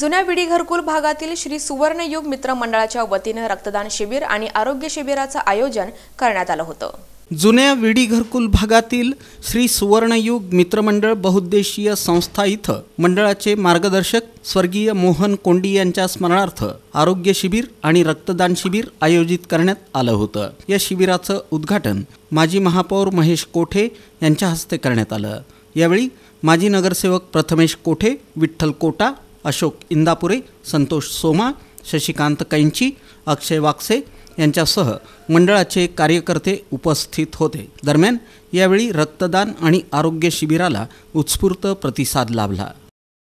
जुन्या विडी घरकुल भागातील श्री सुवर्णयुग मित्र मंडळाच्या वतीनं रक्तदान शिबिर आणि आरोग्य शिबिराचं आयोजन करण्यात आलं होतं जुन्या विडी घरकुल भागातील श्री सुवर्णयुग मित्रमंडळ बहुद्देशीय संस्था इथं मंडळाचे मार्गदर्शक स्वर्गीय मोहन कोंडी यांच्या स्मरणार्थ आरोग्य शिबिर आणि रक्तदान शिबिर आयोजित करण्यात आलं होतं या शिबिराचं उद्घाटन माजी महापौर महेश कोठे यांच्या हस्ते करण्यात आलं यावेळी माजी नगरसेवक प्रथमेश कोठे विठ्ठल कोटा अशोक इंदापुरे संतोष सोमा शशिकांत कैंची अक्षय वाक्से यांच्यासह मंडळाचे कार्यकर्ते उपस्थित होते दरम्यान यावेळी रक्तदान आणि आरोग्य शिबिराला उत्स्फूर्त प्रतिसाद लाभला